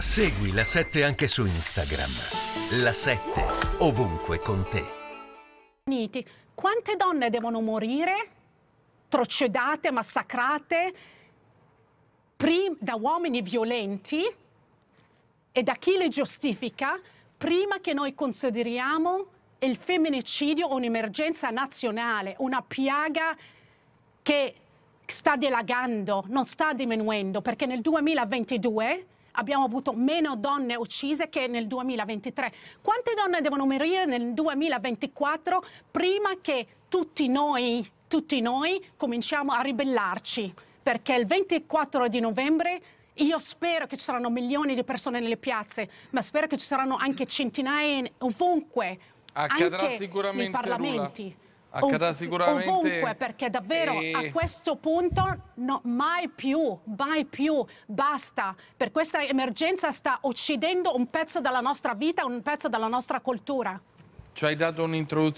Segui la 7 anche su Instagram. La 7 ovunque con te. quante donne devono morire? Trocedate, massacrate prim- da uomini violenti e da chi le giustifica prima che noi consideriamo il femminicidio un'emergenza nazionale, una piaga che sta dilagando, non sta diminuendo, perché nel 2022 abbiamo avuto meno donne uccise che nel 2023. Quante donne devono morire nel 2024 prima che tutti noi, tutti noi cominciamo a ribellarci? Perché il 24 di novembre io spero che ci saranno milioni di persone nelle piazze, ma spero che ci saranno anche centinaia ovunque. Accadrà anche sicuramente nei parlamenti. Lula Accadrà sicuramente. Ovunque, perché davvero e... a questo punto no, mai più, mai più, basta. Per questa emergenza sta uccidendo un pezzo della nostra vita, un pezzo della nostra cultura. Ci hai dato un'introduzione.